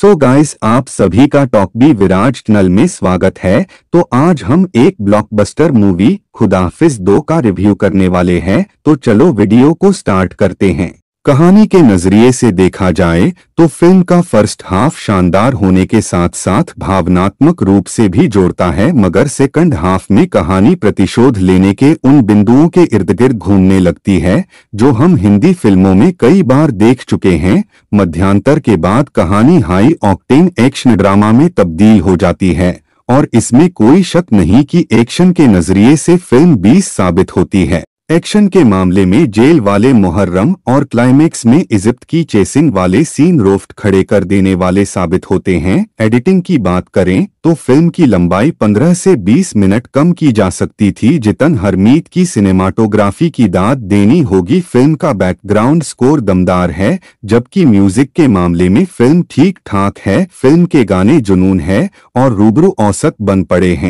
सो so guys आप सभी का टॉक बी विराज नल में स्वागत है तो आज हम एक ब्लॉकबस्टर मूवी खुदाफिज दो का रिव्यू करने वाले हैं तो चलो वीडियो को स्टार्ट करते हैं कहानी के नजरिए से देखा जाए तो फिल्म का फर्स्ट हाफ शानदार होने के साथ साथ भावनात्मक रूप से भी जोड़ता है मगर सेकंड हाफ में कहानी प्रतिशोध लेने के उन बिंदुओं के इर्द गिर्द घूमने लगती है जो हम हिंदी फिल्मों में कई बार देख चुके हैं मध्यांतर के बाद कहानी हाई ऑक्टेन एक्शन ड्रामा में तब्दील हो जाती है और इसमें कोई शक नहीं कि एक्शन के नजरिए से फिल्म बीस साबित होती है एक्शन के मामले में जेल वाले मुहर्रम और क्लाइमेक्स में इजिप्त की चेसिंग वाले सीन रोफ्ट खड़े कर देने वाले साबित होते हैं एडिटिंग की बात करें तो फिल्म की लंबाई 15 से 20 मिनट कम की जा सकती थी जितन हरमीत की सिनेमाटोग्राफी की दाद देनी होगी फिल्म का बैकग्राउंड स्कोर दमदार है जबकि म्यूजिक के मामले में फिल्म ठीक ठाक है फिल्म के गाने जुनून है और रूबरू औसत बन पड़े हैं